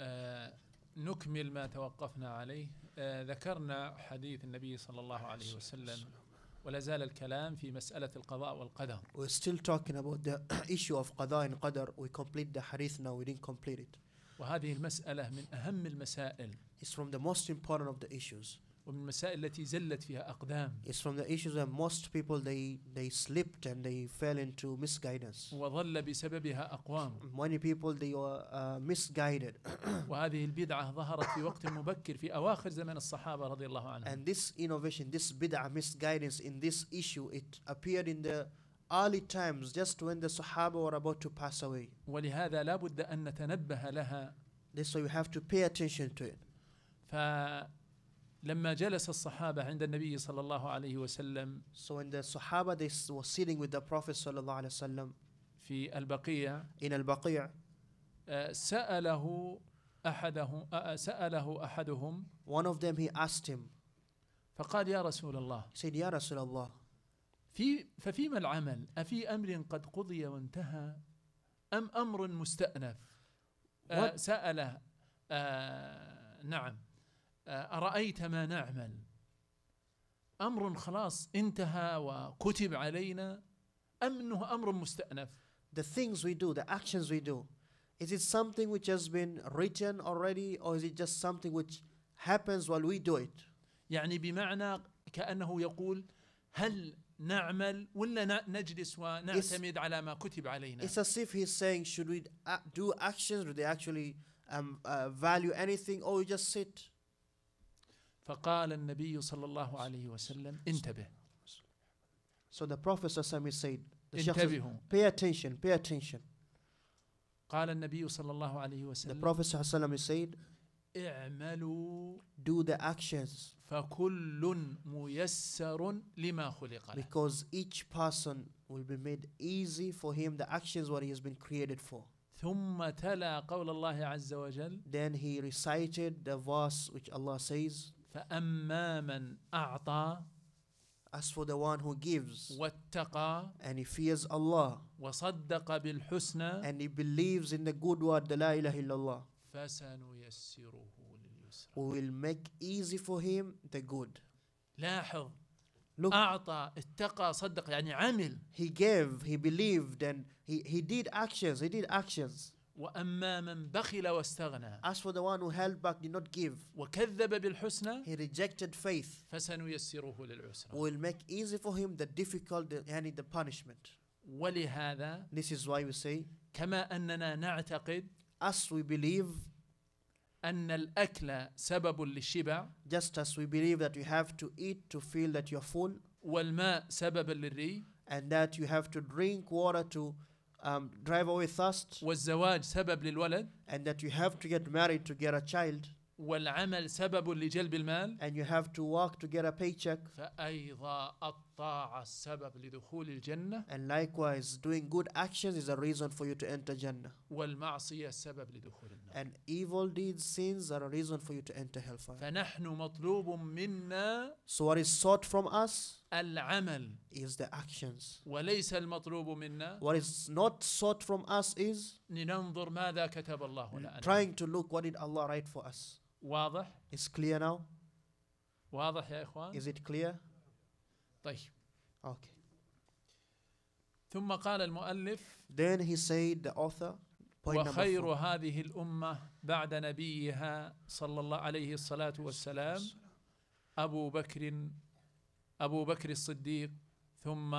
آه، نكمل ما توقفنا عليه آه، ذكرنا حديث النبي صلى الله عليه وسلم ولا زال الكلام في مسألة القضاء والقدر. We're still talking about the issue of قضاء قدر. We complete the hadith now. We didn't complete it. وهذه المسألة من أهم المسائل. It's from the most important of the issues. ومن المسائل التي زلت فيها أقدام It's from the issues where most people they they slipped and they fell into misguidance. وظل بسببها أقوام Many people they were uh, misguided. وهذه البدعة ظهرت في وقت مبكر في أواخر زمن الصحابة رضي الله عنهم And this innovation, this bid'ah misguidance in this issue, it appeared in the early times just when the Sahaba were about to pass away. ولهذا لا بد أن نتنبه لها This so you have to pay attention to it. لما جلس الصحابة عند النبي صلى الله عليه وسلم So when the Sahaba they were sitting with the Prophet صلى الله عليه وسلم في البقيع in البقيع uh, سأله أحدهم uh, uh, سأله أحدهم one of them he asked him فقال يا رسول الله he said يا رسول الله في ففيما العمل أفي أمر قد قضي وانتهى أم أمر مستأنف سأله نعم أرأيت ما نعمل أمر خلاص انتهى وكتب علينا أم أنه أمر مستأنف The things we do, the actions we do, is it something which has been written already or is it just something which happens while we do it? يعني بمعنى كأنه يقول هل نعمل ولا نجلس ونعتمد على ما كتب علينا It's as if he's saying should we do actions do they actually um, uh, value anything or we just sit فقال النبي صلى الله عليه وسلم انتبه So the Prophet said, انتبهوا pay attention, pay attention. قال النبي صلى الله عليه وسلم The Prophet said, اعملوا do the actions فكل ميسر لما خلق له because each person will be made easy for him the actions what he has been created for ثم تلا قول الله عز وجل then he recited the verse which Allah says فأما من أعطى As for the one who gives واتقى and he fears Allah وصدق بالحسنى and he believes in the good word the إله إلا الله فسنيسره لليسرى we will make easy for him the good لاحظ Look, أعطى اتقى صدق يعني عمل he gave he believed and he, he did actions he did actions وأما من بخل واستغنى As for the one who held back, did not give, وكذب بالحسنى he rejected faith. فسنيسره للعسرى We'll make easy for him the difficult and the punishment. ولهذا This is why we say, كما أننا نعتقد as we believe, أن الأكل سبب للشبع just as we believe that you have to eat to feel that you're full, والماء سَبَبُ للري and that you have to drink water to um, drive away thirst والزواج سبب للولد and that you have to get married to get a child والعمل سبب لجلب المال and you have to work to get a paycheck فأيضا الطاعة سبب لدخول الجنة and likewise doing good actions is a reason for you to enter Jannah والمعصية سبب لدخول النار and evil deeds sins are a reason for you to enter hellfire فنحن مطلوب منا so what is sought from us العمل is the actions وليس المطلوب منا what is not sought from us is لننظر ماذا كتب الله لنا trying to look what did Allah write for us واضح it's clear now واضح يا إخوان is it clear طيب okay ثم قال المؤلف then he said the author وخير هذه الأمة بعد نبيها صلى الله عليه الصلاة والسلام أبو بكر أبو بكر الصديق ثم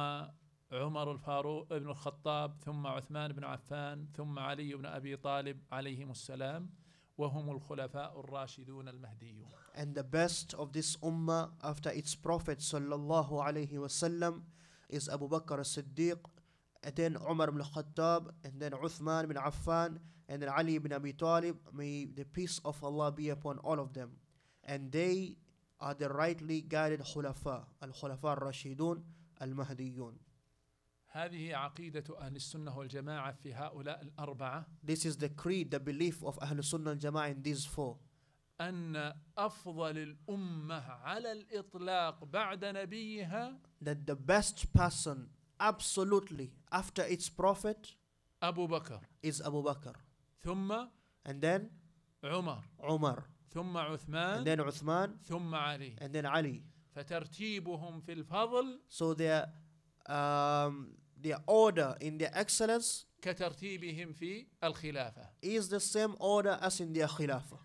عمر الفاروق بن الخطاب ثم عثمان بن عفان ثم علي بن أبي طالب عليهم السلام وهم الخلفاء الراشدون المهديون And the best of this ummah after its prophet صلى الله عليه وسلم is Abu Bakr as-Siddiq and then Umar ibn Khattab and then Uthman ibn Affan and then Ali ibn Abi Talib may the peace of Allah be upon all of them and they are the rightly guided خلفاء الخلفاء الرشيدون المهديون هذه عقيدة أهل السنة والجماعة في هؤلاء الأربعة This is the creed, the belief of أهل السنة والجماعة in these four أن أفضل الأمة على الإطلاق بعد نبيها that the best person absolutely after its prophet أبو بكر is أبو بكر ثم and then عمر عمر ثم عثمان عندنا عثمان ثم علي عندنا علي فترتيبهم في الفضل so their um, their order in their excellence كترتيبهم في الخلافة is the same order as in their خلافة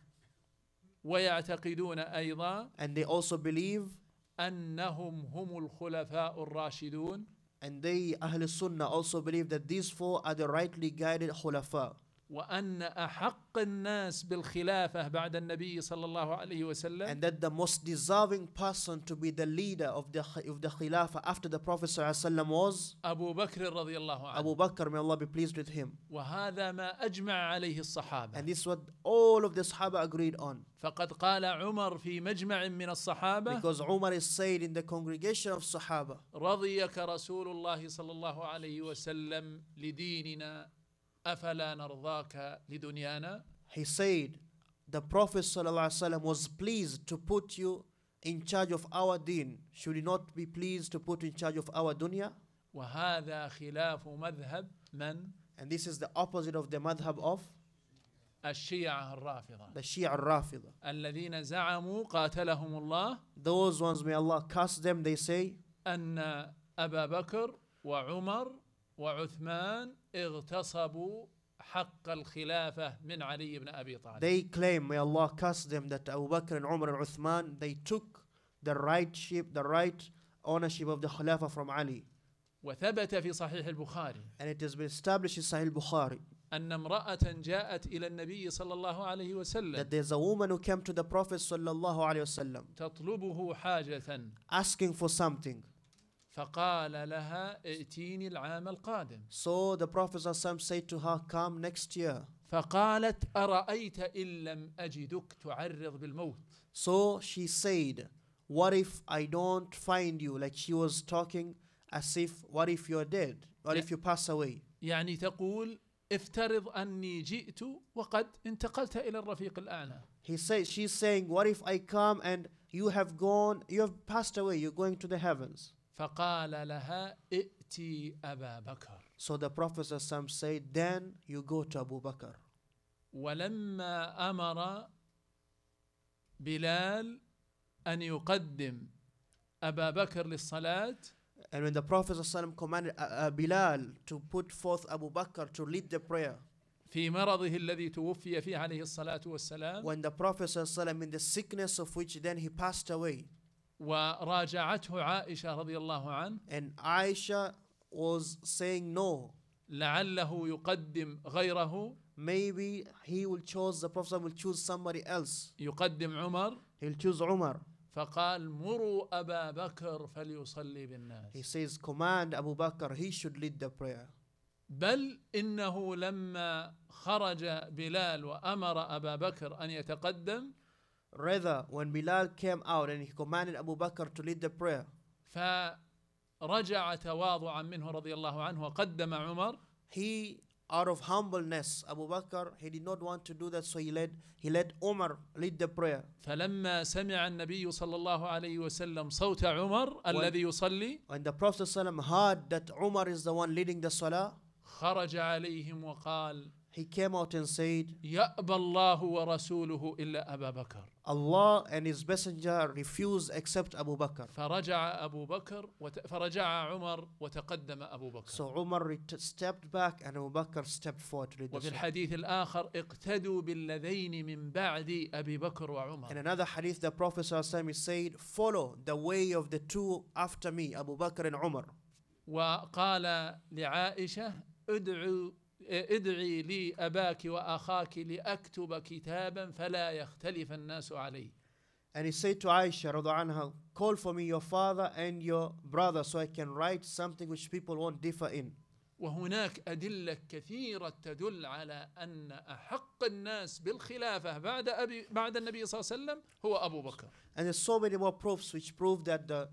ويعتقدون أيضا and they also believe أنهم هم الخلفاء الراشدون and they أهل السنة also believe that these four are the rightly guided خلفاء وأن أحق الناس بالخلافة بعد النبي صلى الله عليه وسلم and that the most deserving person to be the leader of the of the khilafah after the prophet صلى الله عليه وسلم was أبو بكر رضي الله عنه أبو بكر may Allah be pleased with him وهذا ما أجمع عليه الصحابة and this is what all of the صحابة agreed on فقد قال عمر في مجمع من الصحابة because عمر is said in the congregation of صحابة رضيك رسول الله صلى الله عليه وسلم لديننا أفلا نرضاك لدنيانا He said, the Prophet صلى الله عليه وسلم was pleased to put you in charge of our deen. Should he not be pleased to put in charge of our dunya? وهذا خلاف مذهب من And this is the opposite of the madhab of الشيعة الرافضة the Shia الرافضة الذين زعموا قاتلهم الله Those ones may Allah cast them, they say أن أبا بكر وعمر وعثمان اغتصبوا حق الخلافة من علي بن أبي طالب. They claim, may Allah cast them, that Abu Bakr and Umar and Uthman, they took the rightship, the right ownership of the Khilafah from Ali. وثبت في صحيح البخاري. And it has been established in Sahih al-Bukhari. أن امرأة جاءت إلى النبي صلى الله عليه وسلم. That there's a woman who came to the Prophet صلى الله عليه وسلم. تطلبه حاجة. Asking for something. فقال لها ائتيني العام القادم. So the Prophet said to her, come next year. فقالت أرأيت إن لم أجدك تعرض بالموت. So she said, what if I don't find you? Like she was talking as if, what if you're dead? What if you pass away? يعني تقول افترض أني جئت وقد انتقلت إلى الرفيق الأعلى. He says, she's saying, what if I come and you have gone, you have passed away, you're going to the heavens. فقال لها ائتي أبا بكر So the Prophet said, then you go to Abu Bakr. ولما أمر بلال أن يقدم أبا بكر للصلاة And when the Prophet commanded uh, uh, Bilal to put forth Abu Bakr to lead the prayer, في مرضه الذي توفي فيه عليه الصلاة والسلام when the Prophet in the sickness of which then he passed away, وراجعته عائشة رضي الله عنه and Aisha was saying no لعله يقدم غيره maybe he will choose the prophet will choose somebody else يقدم عمر he'll choose عمر فقال مروا أبا بكر فليصلي بالناس he says command Abu Bakr he should lead the prayer بل إنه لما خرج بلال وأمر أبا بكر أن يتقدم Rather, when Bilal came out and he commanded Abu Bakr to lead the prayer, فرجع تواضعا منه رضي الله عنه وقدم عمر. He out of humbleness, Abu Bakr, he did not want to do that, so he let he let Umar lead the prayer. فلما سمع النبي صلى الله عليه وسلم صوت عمر when, الذي يصلي. When the Prophet صلى الله عليه وسلم heard that Umar is the one leading the salah. خرج عليهم وقال he came out and said, وَرَسُولُهُ إِلَّا أَبَا بَكَرٍ Allah and His Messenger refused except Abu Bakr. فرجع أبو بكر وت... فرجع عمر وتقدم أبو بكر. So Umar stepped back and Abu Bakr stepped forward to lead وفي الحديث الآخر اقتدوا بالذين من بعد أبي بكر وعمر. In another hadith the Prophet ﷺ said, follow the way of the two after me, Abu Bakr and Umar. وقال لعائشة ادعوا ادعي لي أباك وأخاك لأكتب كتابا فلا يختلف الناس عليه And he said to Aisha رضو عنها, call for me your father and your brother so I can write something which people won't differ in. وهناك أدلة كثيرة تدل على أن أحق الناس بالخلافة بعد أبي بعد النبي صلى الله عليه وسلم هو أبو بكر. And there's so many more proofs which prove that the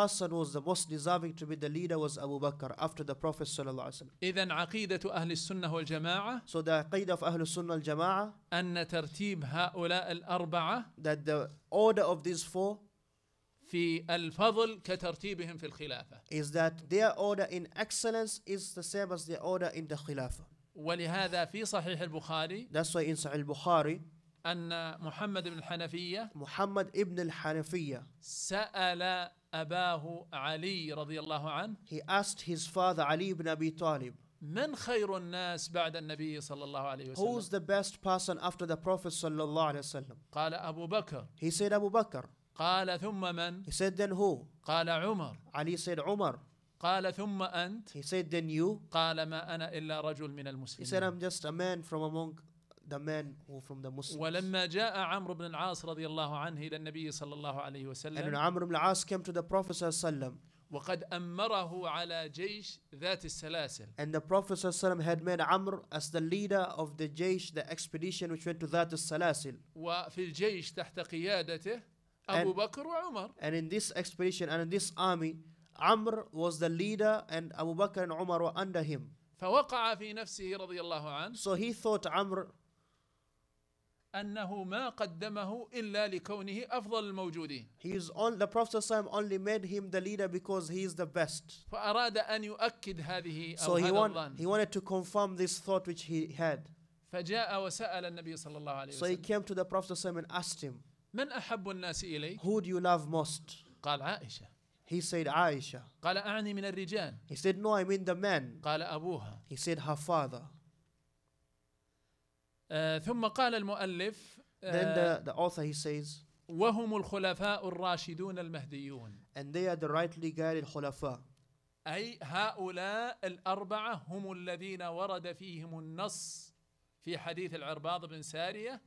person was the most deserving to be the leader was Abu Bakr after the Prophet ﷺ. إذا عقيدة أهل السنة والجماعة So the عقيدة of أهل السنة والجماعة أن ترتيب هؤلاء الأربعة that the order of these four في الفضل كترتيبهم في الخلافة is that their order in excellence is the same as their order in the خلافة ولهذا في صحيح البخاري that's why in صحيح البخاري أن محمد بن الحنفية محمد ابن الحنفية سأل أباه علي رضي الله عنه He asked his father Ali ibn Abi Talib من خير الناس بعد النبي صلى الله عليه وسلم Who's the best person after the Prophet صلى الله عليه وسلم قال أبو بكر He said Abu Bakr قال ثم من He said then who قال عمر Ali said Umar قال ثم أنت He said then you قال ما أنا إلا رجل من He said I'm just a man from among the men who from the Muslims. ولما جاء عمرو بن العاص رضي الله عنه إلى النبي صلى الله عليه وسلم. And when Amr ibn al came to the Prophet صلى الله عليه وسلم. وقد أمره على جيش ذات السلاسل. And the Prophet صلى الله عليه وسلم had made Amr as the leader of the جيش, the expedition which went to ذات السلاسل. وفي الجيش تحت قيادته أبو بكر وعمر. And in this expedition and in this army, Amr was the leader and Abu Bakr and Umar were under him. فوقع في نفسه رضي الله عنه. So he thought Amr أنه ما قدمه إلا لكونه أفضل الموجودين. He is on the Prophet ﷺ only made him the leader because he is the best. فأراد أن يؤكد هذه أو so هذا he want, he wanted to confirm this thought which he had. فجاء وسأل النبي صلى الله عليه وسلم. So he came to the Prophet ﷺ and asked him. من أحب الناس إليك؟ Who do you love most? قال عائشة. He said Aisha. قال أعني من الرجال. He said no I mean the men. قال أبوها. He said her father. آه، ثم قال المؤلف آه، Then the, the author he says وهم الخلفاء الراشدون المهديون and they are the rightly guided خلفاء أي هؤلاء الأربعة هم الذين ورد فيهم النص في حديث العرباض بن سارية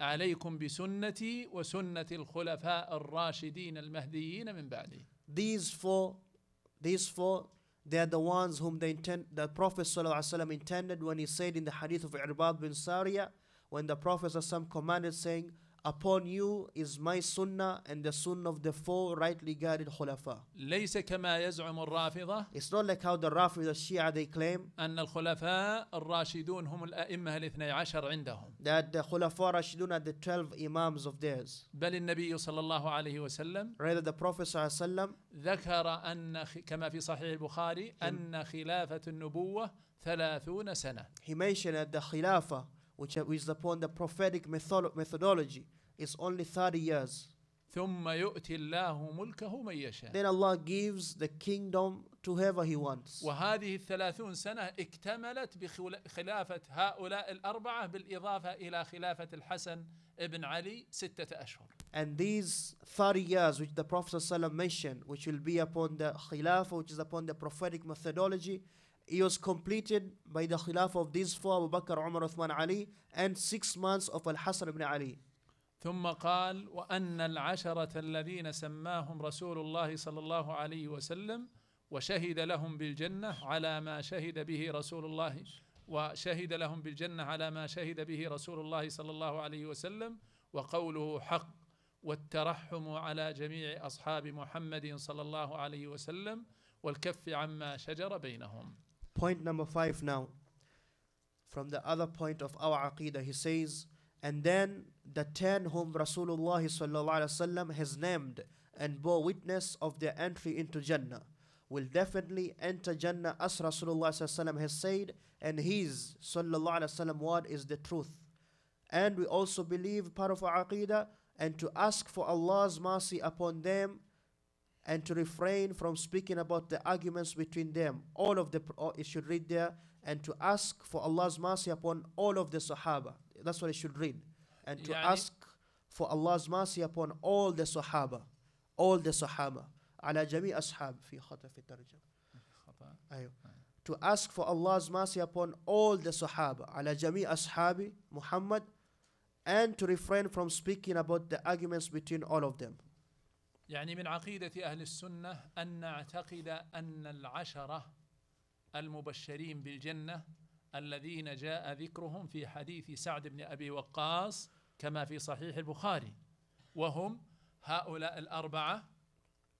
عليكم بسنتي وسنة الخلفاء الراشدين المهديين من بعدي These four, these four They are the ones whom they intend, the Prophet ﷺ intended when he said in the hadith of Irbad bin Sariya, when the Prophet ﷺ commanded saying, Upon you is my sunnah and the sunnah of the four rightly guided khulafa. ليس كما يزعم الرافضة. It's not like how the Rafida Shia they claim. أن الخلفاء الراشدون هم الأئمة الاثني عشر عندهم. That the khulafa rashidun are the 12 imams of theirs. بل النبي صلى الله عليه وسلم. Rather the Prophet صلى الله عليه وسلم. ذكر أن كما في صحيح البخاري أن خلافة النبوة ثلاثون سنة. He mentioned that the which is upon the prophetic methodology, is only 30 years. ثم يؤتي الله ملكه من يشاء. Then Allah gives the kingdom to whoever He wants. وهذه الثلاثون سنة اكتملت بخلافة هؤلاء الأربعة بالإضافة إلى خلافة الحسن ابن علي ستة أشهر. And these 30 years which the Prophet ﷺ mentioned, which will be upon the khilafah, which is upon the prophetic methodology, he was completed by the Khilafah of these four, Abu Bakr, Umar, Uthman, Ali, and six months of Al-Hasan ibn Ali. ثم قال وأن العشرة الذين سماهم رسول الله صلى الله عليه وسلم وشهد لهم بالجنة على ما شهد به رسول الله وشهد لهم بالجنة على ما شهد به رسول الله صلى الله عليه وسلم وقوله حق والترحم على جميع أصحاب محمد صلى الله عليه وسلم والكف عما شجر بينهم Point number five now, from the other point of our aqidah, he says, and then the ten whom Rasulullah sallallahu has named and bore witness of their entry into Jannah will definitely enter Jannah as Rasulullah has said, and his sallallahu word is the truth. And we also believe part of our aqidah and to ask for Allah's mercy upon them and to refrain from speaking about the arguments between them. All of the, oh, it should read there, and to ask for Allah's mercy upon all of the Sahaba. That's what it should read. And to yani? ask for Allah's mercy upon all the Sahaba. All the Sahaba. Ala jami' ashab fi خطأ fi الترجمة. To ask for Allah's mercy upon all the Sahaba. Ala jami' ashabi Muhammad. And to refrain from speaking about the arguments between all of them. يعني من عقيدة أهل السنة أن نعتقد أن العشرة المبشرين بالجنة الذين جاء ذكرهم في حديث سعد بن أبي وقاص كما في صحيح البخاري وهم هؤلاء الأربعة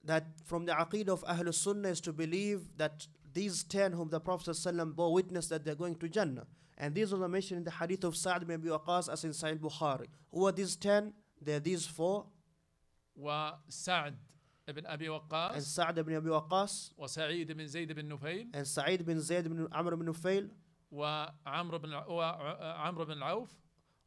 That from the عقيدة of أهل السنة is to believe that these ten whom the Prophet ﷺ bore witness that they're going to Jannah. And these are the mentioned in the hadith of Sa'd بن Abi Waqas as in Sahih Bukhari. Who are these ten? They're these four وسعد بن ابي وقاص and سعد بن ابي وقاص وسعيد بن زيد بن نفيل and سعيد بن زيد بن عمرو بن نفيل وعمرو بن وعمرو بن عوف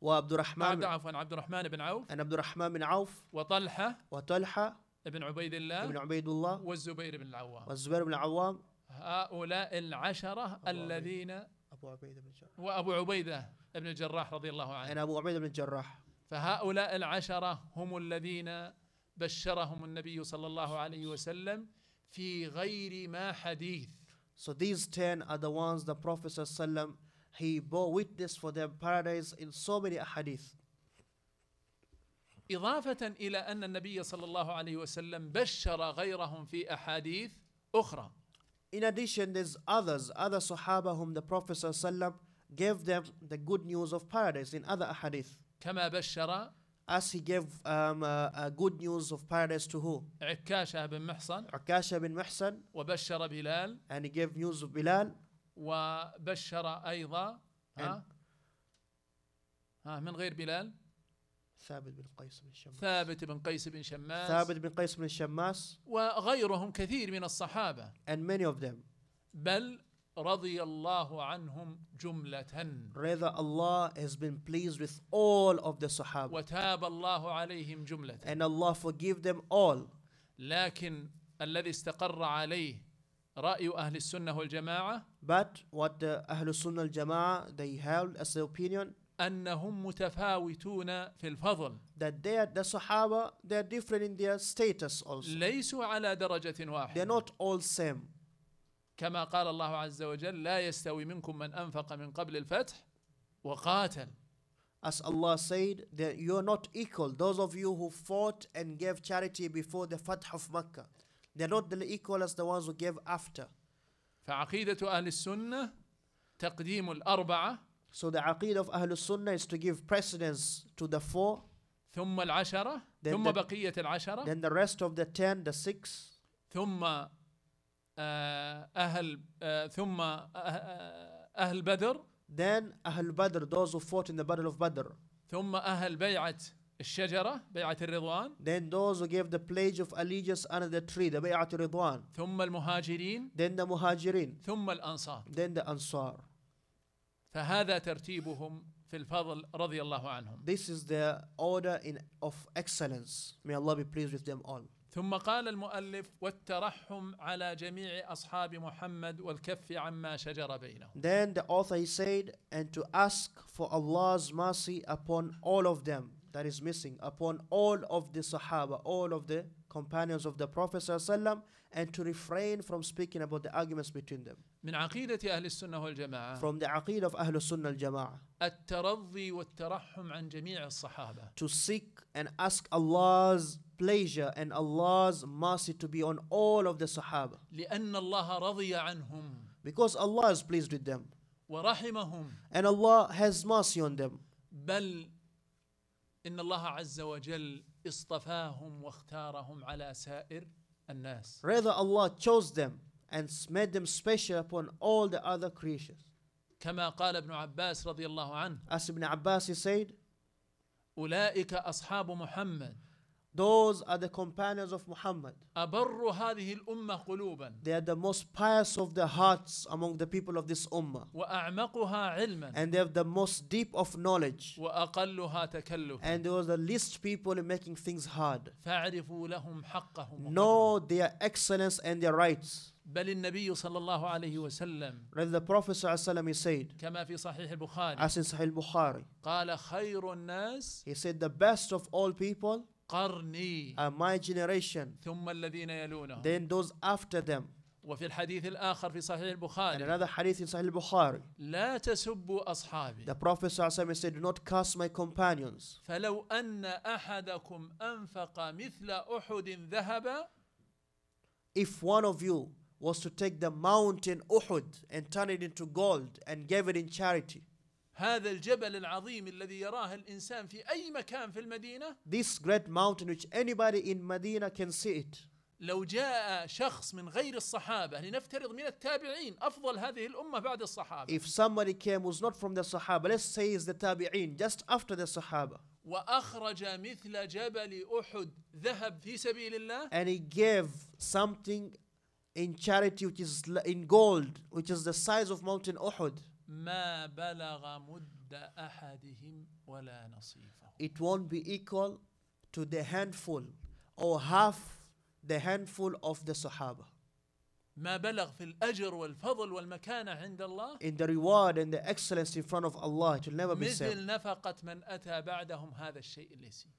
وعبد الرحمن عبد عفوا عبد الرحمن بن عوف and عبد الرحمن بن عوف وطلحه وطلحه ابن عبيد الله ابن عبيد الله والزبير بن العوام والزبير بن العوام هؤلاء العشره الذين ابو عبيده بن الجراح وابو عبيده بن الجراح رضي الله عنه and ابو عبيده بن الجراح فهؤلاء العشره هم الذين بشرهم النبي صلى الله عليه وسلم في غير ما حديث. So these ten are the ones the Prophet صلى الله عليه وسلم he bore witness for their paradise in so many ahadith. إضافة إلى أن النبي صلى الله عليه وسلم بشر غيرهم في أحاديث أخرى. In addition, there's others, other Sahaba whom the Prophet ﷺ gave them the good news of paradise in other ahadith. كما بشر as he gave um, a, a good news of paradise to who? عكاشة بن محصن عكاشة بن محصن وبشر بلال and he gave news of بلال وبشر أيضا ها ها من غير بلال ثابت بن قيس بن شماس ثابت بن قيس بن شماس ثابت بن قيس بن شماس وغيرهم كثير من الصحابة and many of them بل رضي الله عنهم جملة رضا الله has been pleased with all of the Sahaba وتاب الله عليهم جملة and Allah forgive them all لكن الذي استقر عليه رأي أهل السنة والجماعة but what the أهل السنة والجماعة they held as their opinion أنهم متفاوتون في الفضل that they are, the Sahaba they are different in their status also ليسوا على درجة واحدة they are not all same كما قال الله عز وجل لا يستوي منكم من أنفق من قبل الفتح وقاتل As Allah said that are not equal those of you who fought and gave charity before the Fath of Mecca they're not equal as the ones who gave after فعقيدة أهل السنة تقديم الأربعة So the عقيدة of أهل السنة is to give precedence to the four ثم العشرة ثم the, بقية العشرة then the rest of the ten the six ثم أهل ثم أهل بدر Then أهل بدر those who fought in the battle of Badr ثم أهل بيعة الشجرة بيعة الرضوان Then those who gave the pledge of allegiance under the tree the بيعة الرضوان ثم المهاجرين Then the مهاجرين ثم الأنصار Then the أنصار فهذا ترتيبهم في الفضل رضي الله عنهم This is the order in of excellence May Allah be pleased with them all ثم قال المؤلف والترحم على جميع أصحاب محمد والكف عما شجر بينهم. Then the author he said and to ask for Allah's mercy upon all of them that is missing upon all of the Sahaba, all of the companions of the Prophet صلى الله عليه وسلم and to refrain from speaking about the arguments between them. من عقيدة أهل السنة والجماعة from the عقيدة of أهل السنة والجماعة الترضي والترحم عن جميع الصحابة to seek and ask Allah's pleasure and Allah's mercy to be on all of the Sahaba. لأن الله رضي عنهم. Because Allah is pleased with them. ورحمهم. And Allah has mercy on them. بل إن الله عز وجل اصطفاهم واختارهم على سائر الناس. Rather Allah chose them and made them special upon all the other creatures. كما قال ابن عباس رضي الله عنه. As Ibn Abbas he said. أولئك أصحاب محمد. Those are the companions of Muhammad. They are the most pious of the hearts among the people of this ummah. And they have the most deep of knowledge. And they were the least people in making things hard. Know their excellence and their rights. بل النبي صلى الله عليه وسلم the Prophet صلى الله عليه وسلم said كما في صحيح البخاري as in صحيح البخاري قال خير الناس he said the best of all people قرني and my generation ثم الذين يلونهم then those after them وفي الحديث الآخر في صحيح البخاري and another hadith in صحيح البخاري لا تسبوا أصحابي the prophet صلى الله عليه وسلم said do not curse my companions فلو أن أحدكم أنفق مثل أحد ذهب if one of you was to take the mountain Uhud and turn it into gold and gave it in charity هذا الجبل العظيم الذي يراه الإنسان في أي مكان في المدينة This great mountain which anybody in Medina can see it لو جاء شخص من غير الصحابة لنفترض من التابعين أفضل هذه الأمة بعد الصحابة If somebody came was not from the Sahaba let's say is the تابعين just after the Sahaba وأخرج مثل جبل أحد ذهب في سبيل الله and he gave something in charity which is in gold which is the size of mountain Uhud ما بلغ مد أحدهم ولا نصيفه It won't be equal to the handful or half the handful of the Sahaba. ما بلغ في الأجر والفضل والمكانة عند الله In the reward and the excellence in front of Allah it will never be same. مثل نفقة من أتى بعدهم هذا الشيء اليسير.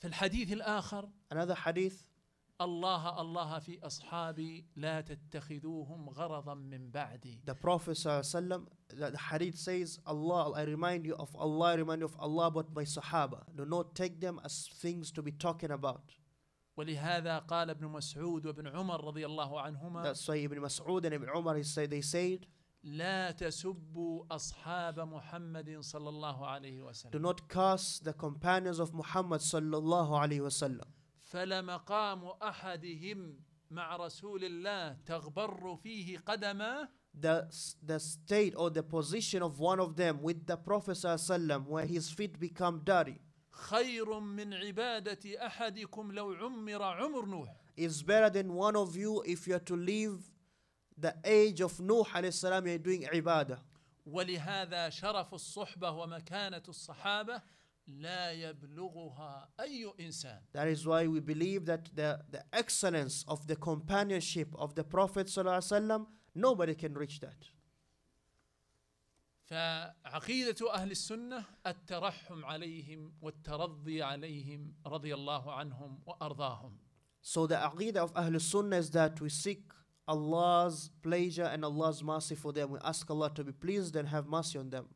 في الحديث الآخر Another hadith الله الله في أصحابي لا تتخذوهم غرضا من بعدي. The Prophet صلى الله عليه وسلم, the hadith says Allah I remind you of Allah I remind you of Allah but my Sahaba do not take them as things to be talking about. ولهذا قال ابن مسعود وابن عمر رضي الله عنهما. That's why ابن Mas'ud and Ibn Umar he said they said لا تسبوا أصحاب محمد صلى الله عليه وسلم. Do not curse the companions of Muhammad صلى الله عليه وسلم. فلمقام أحدهم مع رسول الله تغبر فيه قدما The, the state or the position of one of them with the Prophet صلى الله عليه وسلم where his feet become dirty خير من عبادة أحدكم لو عمر عمر نوح is better than one of you if you are to live the age of Nuh عليه السلام you're doing عبادة. ولهذا شرف الصحبة ومكانة الصحابة That is why we believe that the, the excellence of the companionship of the Prophet وسلم nobody can reach that. فعقيدة أهل السنة الترحم عليهم والترضي عليهم رضي الله عنهم وأرضاهم. So the aqidah of Ahlul Sunnah is that we seek Allah's pleasure and Allah's mercy for them. We ask Allah to be pleased and have mercy on them.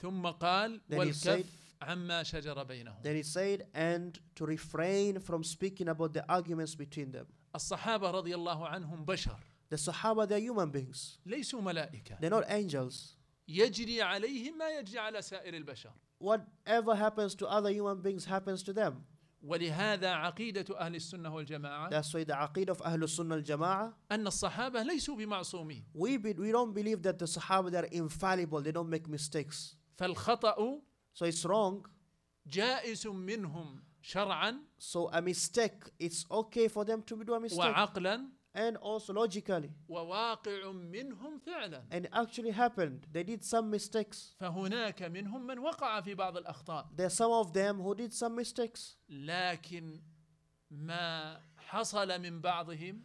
ثم قال والكف عما شجر بينهم. Then he said, and to refrain from speaking about the arguments between them. الصحابة رضي الله عنهم بشر. The Sahaba, they are human beings. ليسوا ملائكة. They're not angels. يجري عليهم ما يجري على سائر البشر. Whatever happens to other human beings happens to them. ولهذا عقيدة أهل السنة والجماعة That's why the عقيدة of أهل السنة والجماعة أن الصحابة ليسوا بمعصومين we, be, we don't believe that the Sahaba they are infallible they don't make mistakes فالخطأ So it's wrong. جائز منهم شرعا So a mistake, it's okay for them to do a mistake. وعقلا and also logically. وواقع منهم فعلا And it actually happened. They did some mistakes. فهناك منهم من وقع في بعض الأخطاء There are some of them who did some mistakes. لكن ما حصل من بعضهم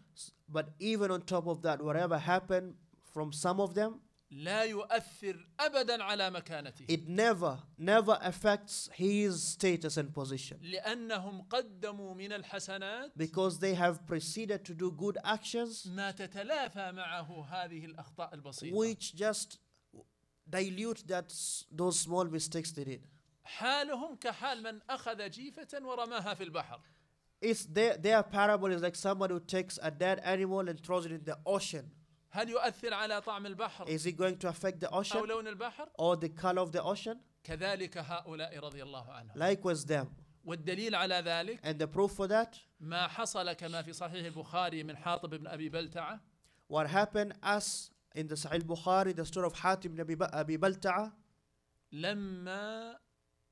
But even on top of that, whatever happened from some of them, لا يؤثر أبدا على مكانته. It never, never affects his status and position. لأنهم قدموا من الحسنات because they have proceeded to do good actions ما تتلافى معه هذه الأخطاء البسيطة which just dilute that those small mistakes they did. حالهم كحال من أخذ جيفة ورماها في البحر. It's their, their parable is like someone who takes a dead animal and throws it in the ocean. هل يؤثر على طعم البحر Is it going to affect the أو ocean لون البحر or the color of the ocean? كذلك هؤلاء رضي الله عنهم Likewise them. والدليل على ذلك And the proof for that, ما حصل كما في صحيح البخاري من حاطب بن أبي بلتعة what happened as in the Sahih Bukhari, the story of Hatim ibn Abi Ba- Abi Balta'a, لما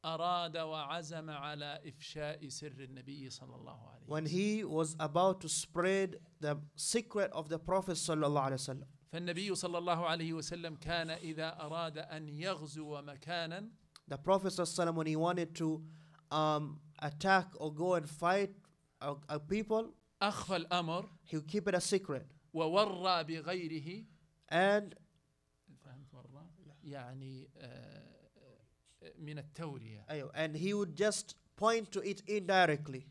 أراد وعزم على إفشاء سر النبي صلى الله عليه وسلم. When he was about to spread the secret of the Prophet صلى الله عليه وسلم. فالنبي صلى الله عليه وسلم كان إذا أراد أن يغزو مكانا. The Prophet صلى الله عليه وسلم when he wanted to um, attack or go and fight a, a people. أخفى الأمر. He would keep it a secret. وورى بغيره. And. يعني uh, من التورية أيوة and he would just point to it indirectly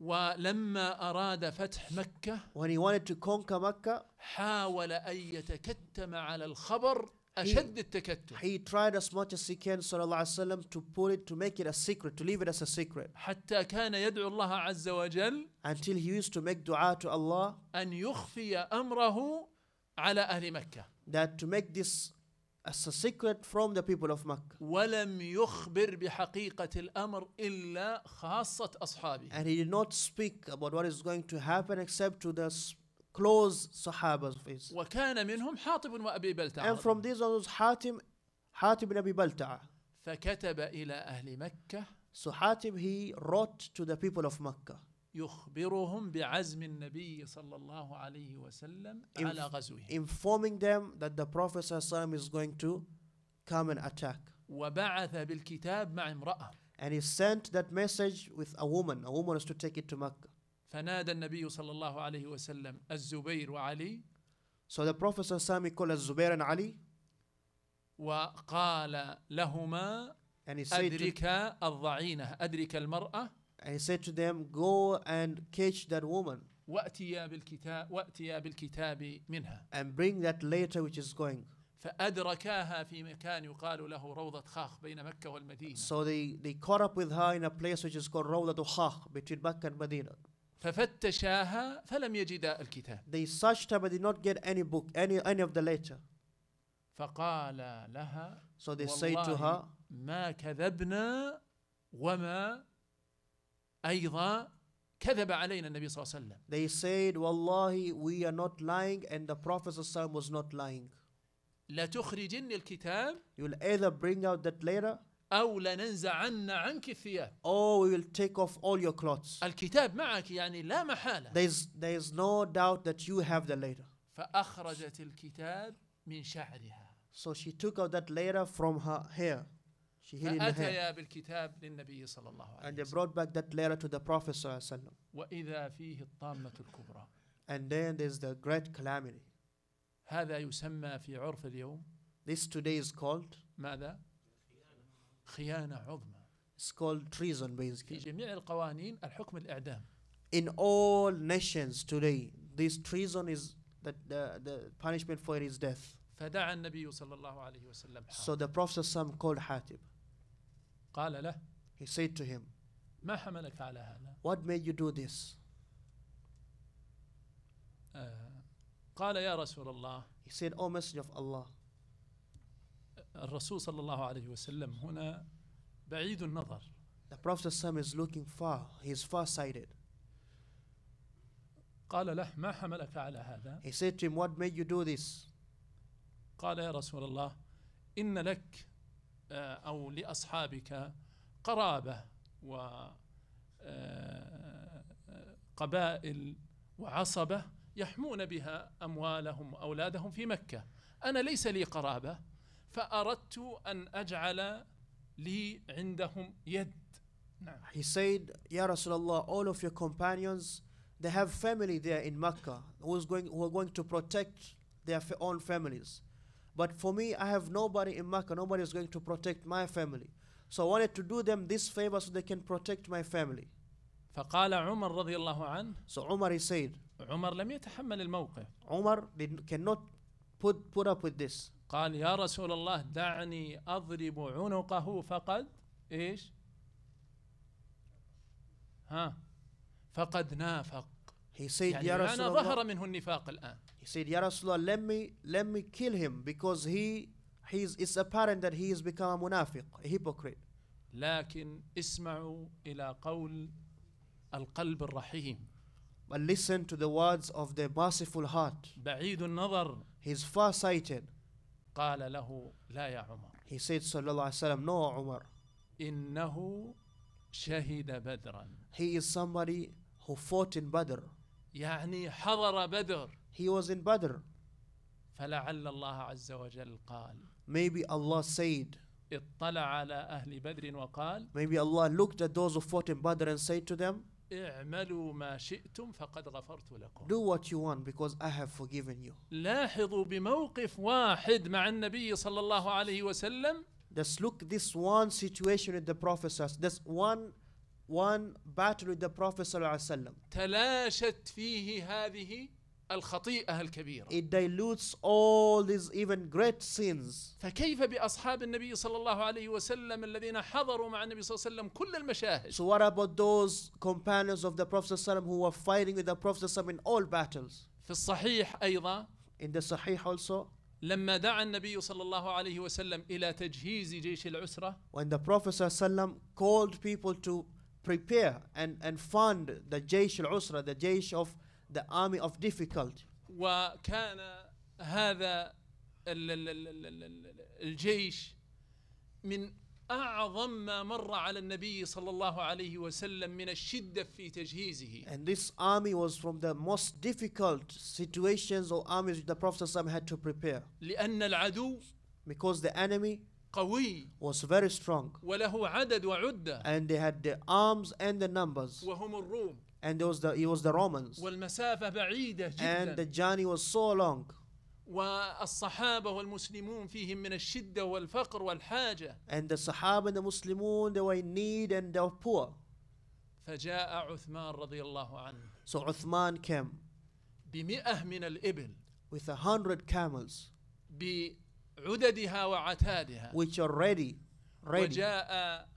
ولما أراد فتح مكة when he wanted to conquer مكة حاول أن يتكتم على الخبر أشد التكتم he tried as much as he can صلى الله عليه وسلم to put it to make it a secret to leave it as a secret حتى كان يدعو الله عز وجل until he used to make dua to Allah أن يخفي أمره على أهل مكة that to make this as a secret from the people of Makkah. ولم يخبر بحقيقة الأمر إلا خاصة أصحابه. And he did not speak about what is going to happen except to the close Sahabas of his. وكان منهم حاطب وأبي بلتعة. And from these others, Hatim, Hatim ibn Abi Balta'a. فكتب إلى أهل مكة. So Hatim he wrote to the people of Makkah. يخبرهم بعزم النبي صلى الله عليه وسلم Inf على غزوهم informing them that the Prophet صلى الله عليه وسلم is going to come and attack وبعث بالكتاب مع امرأة and he sent that message with a woman a woman is to take it to Mecca فنادى النبي صلى الله عليه وسلم الزبير وعلي so the Prophet صلى الله عليه وسلم called الزبير and Ali وقال لهما and he said أدرك الضعينة أدرك المرأة I said to them, Go and catch that woman. وأتيا بالكتاب وأتيا بالكتاب منها. And bring that letter which is going. فأدركاها في مكان يقال له روضة خاخ بين مكة والمدينة. So they, they caught up with her in a place which is called روضة خاخ between Mecca and Medina. ففتشاها فلم يجدا الكتاب. They searched her but did not get any book, any, any of the letter. فقال لها so they say to her ما كذبنا وما أيضا كذب علينا النبي صلى الله عليه وسلم They said, والله we are not lying and the Prophet صلى الله عليه وسلم was not lying. لتخرجن الكتاب You'll either bring out that letter أو لننزعن عنك الثياب or we will take off all your clothes. الكتاب معك يعني لا محالة There's, there's no doubt that you have the letter. فأخرجت الكتاب من شعرها So she took out that letter from her hair. She hid in the And they brought back that letter to the Prophet صلى الله عليه وسلم. وإذا فيه الطامة الكبرى. And then there's the great calamity. هذا يسمى في عرف اليوم. This today is called ماذا؟ خيانة عظمى. It's called treason basically. في جميع القوانين الحكم الإعدام. In all nations today, this treason is that the, the punishment for it is death. فدعا النبي صلى الله عليه وسلم. So the Prophet called Hatib. قال له He said to him ما حملك على هذا What made you do this قال يا رسول الله He said O messenger of Allah الرسول صلى الله عليه وسلم هنا بعيد النظر The Prophet ﷺ is looking far He is far sighted قال له ما حملك على هذا He said to him what made you do this قال يا رسول الله إن لك أو لأصحابك قرابة وقبائل وعصبة يحمون بها أموالهم وأولادهم في مكة أنا ليس لي قرابة فأردت أن أجعل لي عندهم يد نعم. He said, Ya Rasulullah, all of your companions, they have family there in Makkah who, is going, who are going to protect their own families. But for me, I have nobody in Makkah, nobody is going to protect my family. So I wanted to do them this favor so they can protect my family. فقال عمر رضي الله عنه So Umar he said عمر لم يتحمل الموقف عمر did, cannot put, put up with this قال يا رسول الله دعني أضرب عنقه فقد إيش ها فقد نافق he said, يعني يا رسول الله ظهر منه النفاق الآن. He said, يا رسول الله, let me, let me kill him because he, he's, it's apparent that he has become a منافق, a hypocrite. لكن اسمعوا إلى قول القلب الرحيم. But listen to the words of the merciful heart. بعيد النظر. He's far-sighted. قال له لا يا عمر. He said صلى الله عليه وسلم no عمر. إنه شهد بدرا. He is somebody who fought in Badr. يعني حضر بدر he was in بدر فلعل الله عز وجل قال maybe Allah said اطلع على أهل بدر وقال maybe Allah looked at those who fought in بدر and said to them اعملوا ما شئتم فقد غفرت لكم do what you want because I have forgiven you لاحظوا بموقف واحد مع النبي صلى الله عليه وسلم just look this one situation with the prophet this one one battle with the Prophet ﷺ. تلاشت فيه هذه الخطيئة الكبيرة. It dilutes all these even great sins. فكيف بأصحاب النبي صلى الله عليه وسلم الذين حضروا مع النبي صلى الله عليه وسلم كل المشاهد. So what about those companions of the Prophet صلى الله عليه وسلم who were fighting with the Prophet صلى الله عليه وسلم in all battles? في الصحيح أيضا. In the Sahih also. لما دعا النبي صلى الله عليه وسلم إلى تجهيز جيش العسرة. When the Prophet صلى الله عليه وسلم called people to prepare and, and fund the al العسرة the جيش of the army of difficulty وكان هذا الجيش من أعظم ما مر على النبي صلى الله عليه وسلم من الشدة في تجهيزه. And this army was from the most difficult situations or armies the Prophet had to prepare. لأن العدو because the enemy قوي was very strong وله عدد وعدة and they had the arms and the numbers وهم الروم and it was the it was the Romans والمسافة بعيدة جدا and the journey was so long والصحابة والمسلمون فيهم من الشدة والفقر والحاجة and the Sahaba and the Muslimun they were in need and they were poor فجاء عثمان رضي الله عنه so Uthman came بمئة من الإبل with a hundred camels عددها وعتادها which are ready ready وجاء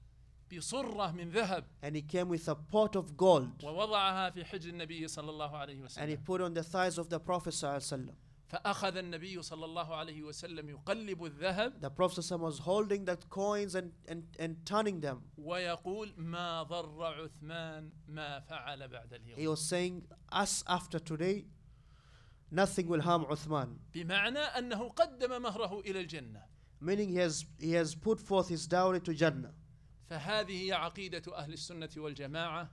بصرة من ذهب and he came with a pot of gold ووضعها في حجر النبي صلى الله عليه وسلم and he put on the thighs of the Prophet صلى الله عليه وسلم فأخذ النبي صلى الله عليه وسلم يقلب الذهب The Prophet صلى الله عليه وسلم was holding the coins and, and, and turning them ويقول ما ضر عثمان ما فعل بعد اليوم He was saying us after today nothing will harm Uthman. بمعنى أنه قدم مهره إلى الجنة. Meaning he has, he has put forth his dowry to Jannah. فهذه هي عقيدة أهل السنة والجماعة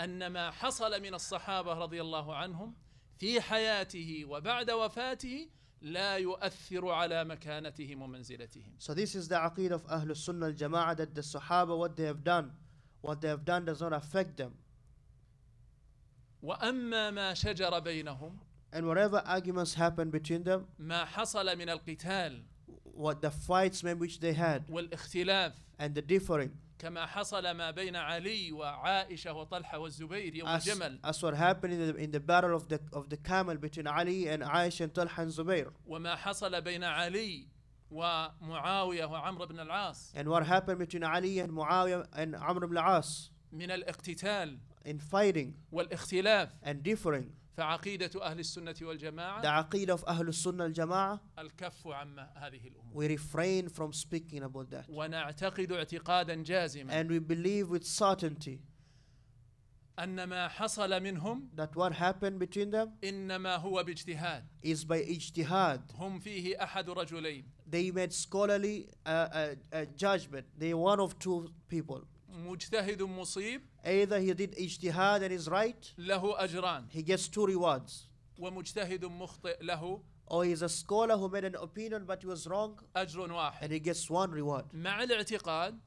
أن ما حصل من الصحابة رضي الله عنهم في حياته وبعد وفاته لا يؤثر على مكانتهم ومنزلتهم. So this is the aqid of Ahl Sunnah al that the Sahaba what they have done what they have done does not affect them. وأما ما شجر بينهم and whatever arguments happened between them, ما حصل من القتال what the fights man which they had والاختلاف and the differing كما حصل ما بين علي وعائشة وطلحة والزبير يوم as, الجمل as what happened in the, in the battle of the of the camel between Ali and Aisha and Talha and Zubair وما حصل بين علي ومعاوية بن العاص and what happened between Ali and Muawiyah and Amr ibn al-As من الاقتتال in fighting والاختلاف and differing فعقيدة أهل السنة والجماعة The عقيدة of أهل السنة الجماعة الكف عما هذه الأمور We refrain from speaking about that ونعتقد اعتقادا جازما And we believe with certainty أن ما حصل منهم that what happened between them إنما هو باجتهاد is by اجتهاد هم فيه أحد رجلين they made scholarly uh, uh, uh, judgment they one of two people مجتهد مصيب either he did اجتهاد and is right له أجران he gets two rewards ومجتهد مخطئ له or he's a scholar who made an opinion but he was wrong أجر واحد and he gets one reward مع الاعتقاد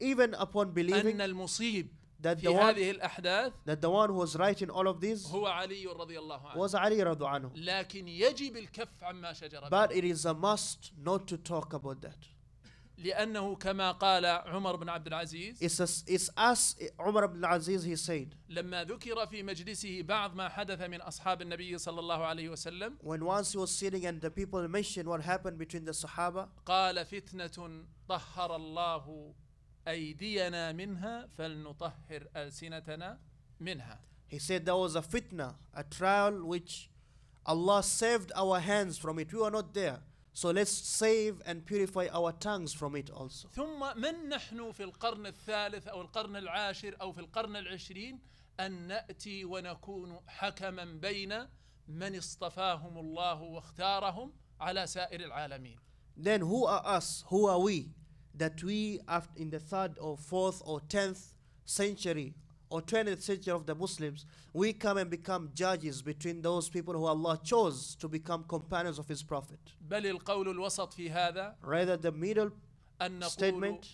even upon believing أن المصيب that في the one, الأحداث that the one who was right in all of these هو علي رضي الله عنه was علي رضي عنه لكن يجب الكف عما شجر but it is a must not to talk about that لأنه كما قال عمر بن عبد العزيز It's, as, it's as عمر بن العزيز he said لما ذكر في مجلسه بعض ما حدث من أصحاب النبي صلى الله عليه وسلم When once he was sitting and the people mentioned what happened between the Sahaba قال فتنة طهر الله أيدينا منها فلنطهر ألسنتنا منها He said there was a fitna, a trial which Allah saved our hands from it. We were not there. So let's save and purify our tongues from it also. ثم من نحن في القرن الثالث أو القرن العاشر أو في القرن العشرين أن نأتي ونكون حكما بين من اصطفاهم الله واختارهم على سائر العالمين. Then who are us? Who are we? That we, in the third or fourth or tenth century, or 20th century of the Muslims, we come and become judges between those people who Allah chose to become companions of His Prophet. Rather the middle أن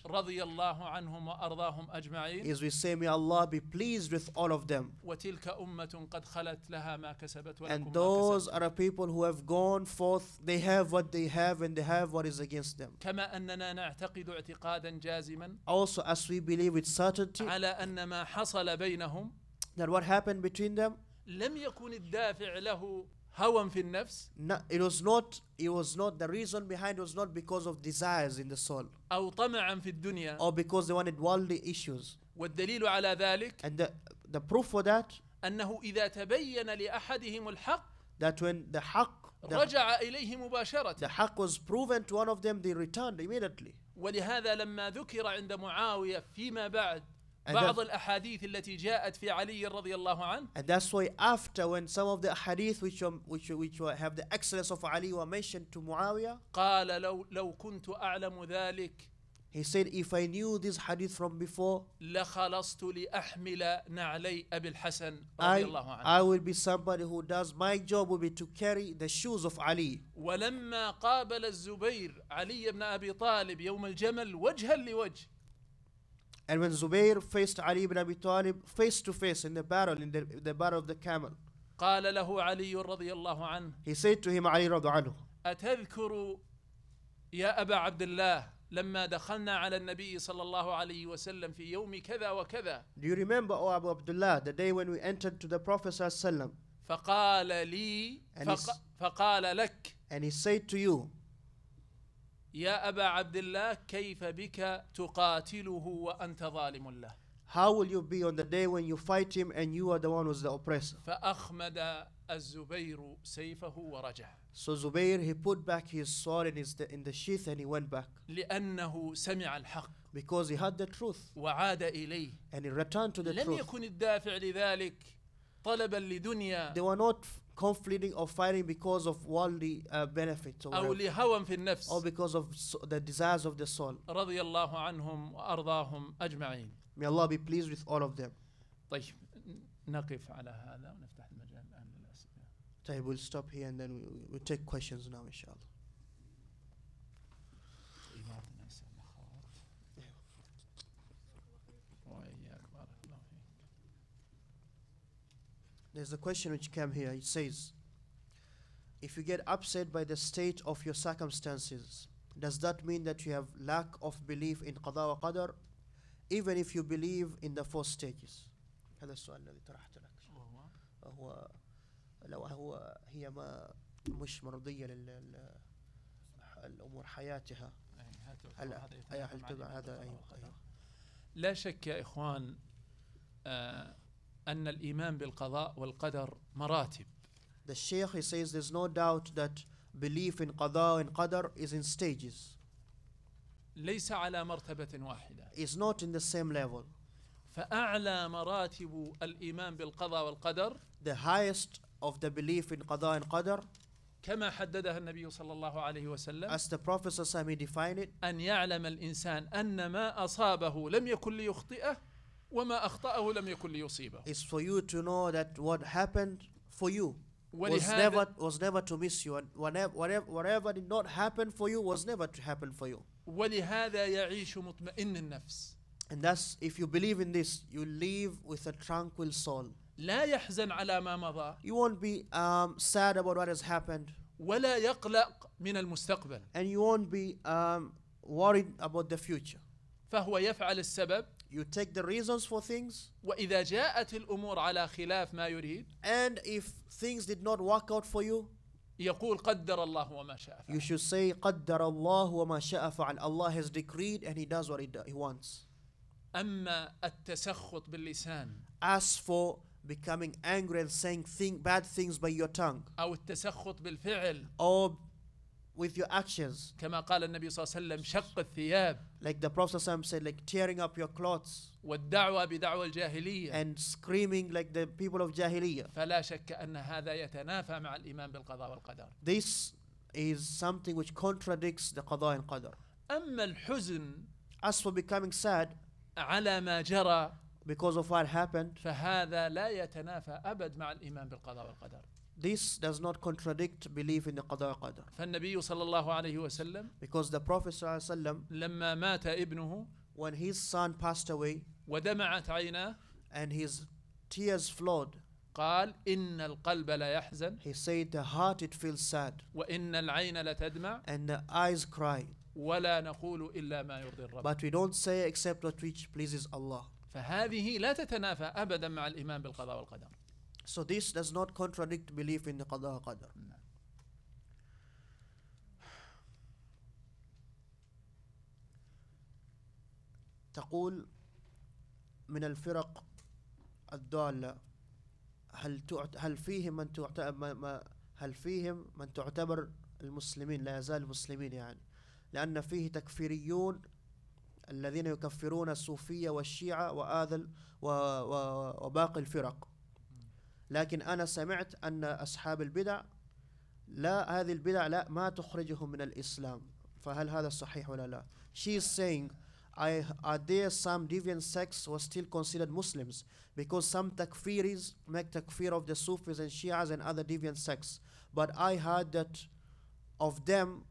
رضي الله عنهم وأرضاهم أجمعين is we say may Allah be pleased with all of them وتلك أمة قد خلت لها ما كسبت ولكم and those are a people who have gone forth they have what they have and they have what is against them كما أننا نعتقد اعتقادا جازما also as we believe with certainty على أن ما حصل بينهم that what happened between them لم يكن الدافع له هوى في النفس no, it was not it was not the reason behind was not because of desires in the soul أو طمعا في الدنيا or because they wanted worldly issues والدليل على ذلك and the, the proof for that أنه إذا تبين لأحدهم الحق that when the haq the, رجع إليه مباشرة the حق was proven to one of them they returned immediately ولهذا لما ذكر عند معاوية فيما بعد بعض الأحاديث التي جاءت في علي رضي الله عنه And that's why after when some of the hadith which were, which which were, have the excellence of Ali were mentioned to Muawiyah قال لو لو كنت أعلم ذلك He said if I knew this hadith from before لخلصت لأحمل نعلي أبي الحسن رضي I, الله عنه I will be somebody who does my job will be to carry the shoes of Ali ولما قابل الزبير علي بن أبي طالب يوم الجمل وجها لوجه And when Zubair faced Ali ibn Abi Talib face to face in the battle, in the, the battle of the camel, قال له علي رضي الله عنه he said to him علي رضي الله عنه أتذكر يا أبا عبد الله لما دخلنا على النبي صلى الله عليه وسلم في يوم كذا وكذا Do you remember O Abu Abdullah the day when we entered to the Prophet صلى الله عليه وسلم فقال لي فق... فقال لك and he said to you يا أبا عبد الله كيف بك تقاتله وأنت ظالم له How will you be on the day when you fight him and you are the one who's the oppressor? فأخمد الزبير سيفه ورجع. So Zubair he put back his sword in his in the sheath and he went back. لأنه سمع الحق. Because he had the truth. وعاد إليه. And he returned to the لم truth. لم يكن الدافع لذلك طلبا لدنيا. They were not conflicting or fighting because of worldly uh, benefits or, or because of the desires of the soul. May Allah be pleased with all of them. طيب we'll stop here and then we, we'll take questions now inshallah. There's a question which came here. It says, if you get upset by the state of your circumstances, does that mean that you have lack of belief in qada wa qadar, even if you believe in the four stages? هذا السؤال الذي طرحته لك. هو لو هو هي ما مش مرضية للأمور حياتها. هل هل هذا لا شك يا إخوان آه أن الإيمان بالقضاء والقدر مراتب. The Sheikh he says there's no doubt that belief in قضاء and قدر is in stages. ليس على مرتبة واحدة. It's not in the same level. فأعلى مراتب الإيمان بالقضاء والقدر the highest of the belief in قضاء and قدر كما حددها النبي صلى الله عليه وسلم as the Prophet صلى الله عليه وسلم defined it أن يعلم الإنسان أن ما أصابه لم يكن ليخطئه وما أخطأه لم يكن ليصيبه It's for you to know that what happened for you was never was never to miss you and whatever whatever did not happen for you was never to happen for you ولهذا يعيش مطمئن النفس And thus, if you believe in this you live with a tranquil soul لا يحزن على ما مضى You won't be um, sad about what has happened ولا يقلق من المستقبل and you won't be um, worried about the future فهو يفعل السبب You take the reasons for things. وإذا جاءت الأمور على خلاف ما يريد. And if things did not work out for you. يقول قدر الله وما شاء فعل. You should say قدر الله وما شاء فعل. Allah has decreed and He does what He, he wants. أما التسخط باللسان. As for becoming angry and saying thing, bad things by your tongue. أو التسخط بالفعل. Or with your actions. كما قال النبي صلى الله عليه وسلم شق الثياب. Like the Prophet ﷺ said, like tearing up your clothes. والدعوة بدعوى الجاهلية. And screaming like the people of Jahiliyyah. فلا شك أن هذا يتنافى مع الإيمان بالقضاء والقدر. This is something which contradicts the قضاء and قدر. أما الحزن. As for becoming sad. على ما جرى. Because of what happened. فهذا لا يتنافى أبد مع الإيمان بالقضاء والقدر. This does not contradict belief in the qada qadr. فالنبي صلى الله عليه وسلم because the Prophet صلى الله عليه وسلم لما مات ابنه when his son passed away ودمعت عيناه and his tears flowed قال إن القلب لا يحزن he said the heart it feels sad وإن العين لَا تَدْمَعُ and the eyes cry ولا نقول إلا ما يرضي الرب but we don't say except what which pleases Allah فهذه لا تتنافى أبدا مع الإيمان بالقضاء والقدر So this does not contradict belief in the قضاء قدر. تقول من الفرق الضالة هل تعت هل فيهم من تعتبر هل فيهم من تعتبر المسلمين لا يزال مسلمين يعني لأن فيه تكفيريون الذين يكفرون الصوفية والشيعة وآذل وباقي الفرق لكن أنا سمعت أن أصحاب البدع لا هذه البدع لا ما تخرجهم من الإسلام فهل هذا صحيح ولا لا she is saying I, are there some deviant sects who are still considered Muslims because some takfiris make takfir of the Sufis and Shias and other deviant sects but I heard that of them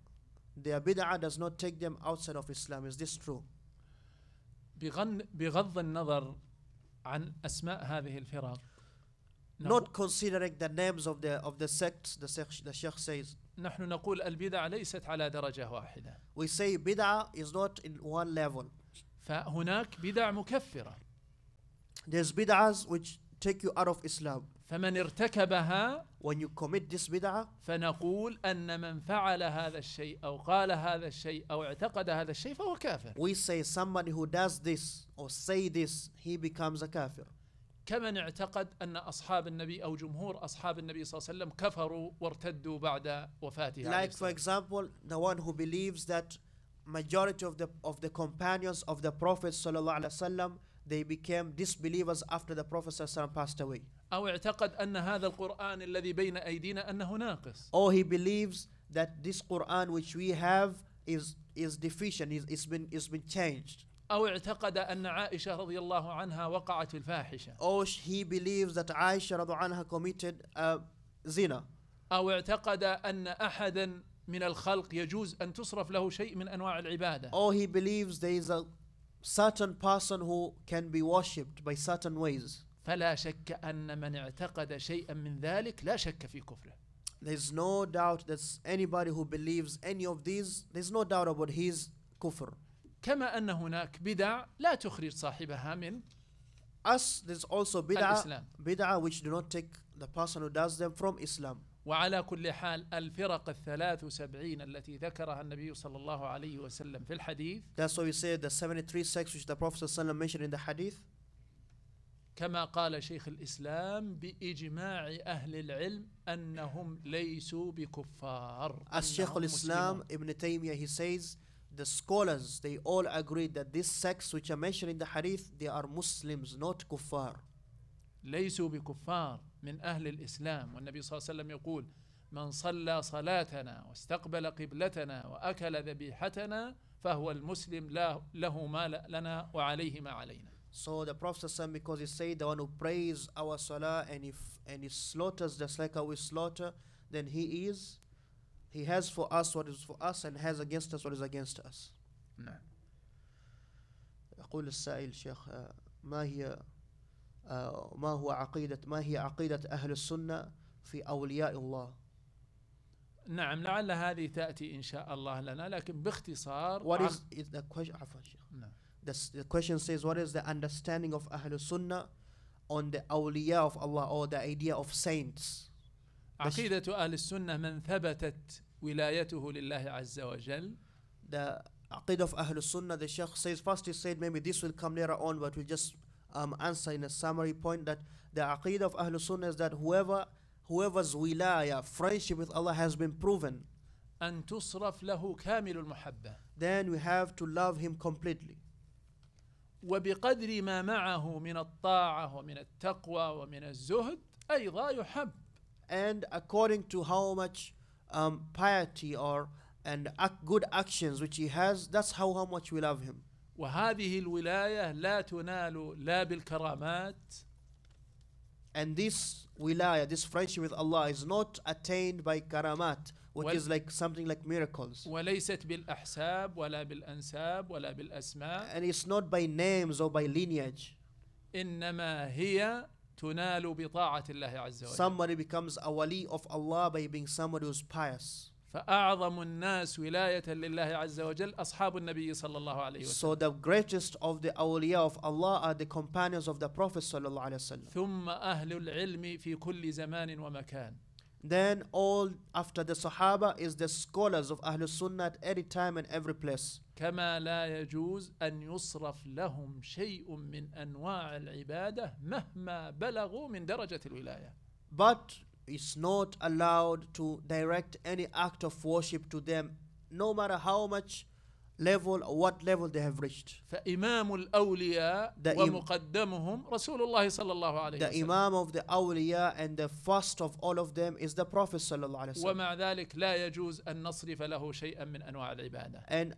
their bid'ah does not take them outside of Islam is this true بغض النظر عن أسماء هذه الفرق not considering the names of the of the sects the sheikh, the sheikh says نحن نقول ليست على درجة واحدة we say bid'ah is not in one level فهناك بدع مكفرة there's bid'ahs which take you out of Islam فمن ارتكبها when you commit this bid'ah فنقول أن من فعل هذا الشيء أو قال هذا الشيء أو اعتقد هذا الشيء فهو كافر we say somebody who does this or say this he becomes a kafir كمن اعتقد أن أصحاب النبي أو جمهور أصحاب النبي صلى الله عليه وسلم كفروا وارتدوا بعد وفاته Like for example the one who believes that majority of the of the companions of the Prophet صلى الله عليه وسلم they became disbelievers after the Prophet صلى الله عليه وسلم passed away أو اعتقد أن هذا القرآن الذي بين أيدينا أنه ناقص Or he believes that this Quran which we have is is deficient, is is been is been changed أو اعتقد أن عائشة رضي الله عنها وقعت في الفاحشة or he believes that عائشة رضي الله عنها committed a zina أو اعتقد أن أحدا من الخلق يجوز أن تصرف له شيء من أنواع العبادة or he believes there is a certain person who can be worshipped by certain ways فلا شك أن من اعتقد شيئا من ذلك لا شك في كفره There's no doubt that anybody who believes any of these, there's no doubt about his kufr. كما أن هناك بدع لا تخرج صاحبها من us there's also بدع بدع which do not take the person who does them from Islam. وعلى كل حال الفرق الثلاث وسبعين التي ذكرها النبي صلى الله عليه وسلم في الحديث That's why we say the 73 sects which the Prophet صلى الله عليه وسلم mentioned in the hadith كما قال شيخ الإسلام بإجماع أهل العلم أنهم ليسوا بكفار الشيخ الإسلام ابن تيمية he says the scholars, they all agreed that these sects which are mentioned in the hadith, they are Muslims, not kuffar. ليسوا بكفار من أهل الإسلام والنبي صلى الله عليه وسلم يقول من صلى صلاتنا واستقبل قبلتنا وأكل ذبيحتنا فهو المسلم له ما لنا وعليه ما علينا So the Prophet because he said the one who prays our salah and if and he slaughters just like how we slaughter, then he is he has for us what is for us and has against us what is against us. نعم. يقول السائل شيخ ما هي ما هو عقيدة ما هي عقيدة أهل السنة في أولياء الله؟ نعم لعل هذه تأتي إن شاء الله لنا لكن باختصار What is, is the question عفوا شيخ نعم. The, the question says what is the understanding of أهل السنة on the أولياء of Allah or the idea of saints؟ عقيدة أهل السنة من ثبتت ولايته لله عز وجل The عقيدة of أهل السنة the Sheikh says first he said maybe this will come later on but we'll just um, answer in a summary point that the عقيدة of أهل السنة is that whoever whoever's ولاية friendship with Allah has been proven أن تصرف له كامل المحبة then we have to love him completely وبقدر ما معه من الطاعة ومن التقوى ومن الزهد أيضا يحب and according to how much um, piety or and good actions which he has that's how how much we love him وهذه الولاية لا تنال لا بالكرامات and this wilaya, this friendship with Allah is not attained by karamat, which is like something like miracles. وليست بالأحساب ولا بالأنساب ولا بالأسماء. And it's not by names or by lineage. إنما هي تنال بطاعة الله عز وجل. Somebody becomes a wali of Allah by being somebody who's pious. فأعظم الناس ولاية لله عز وجل أصحاب النبي صلى الله عليه وسلم. So the greatest of the awliya of Allah are the companions of the Prophet صلى الله عليه وسلم. ثم أهل العلم في كل زمان ومكان. Then all after the Sahaba is the scholars of Ahlul Sunnah at any time and every place. كما لا يجوز أن يصرف لهم شيء من أنواع العبادة مهما بلغوا من درجة الولاية. But it's not allowed to direct any act of worship to them, no matter how much level or what level they have reached. فإمام الأولياء the ومقدمهم رسول الله صلى الله عليه وسلم. The Imam of the awliya and the first of all of them is the Prophet صلى الله عليه وسلم. ومع ذلك لا يجوز أن نصرف له شيئا من أنواع العبادة. And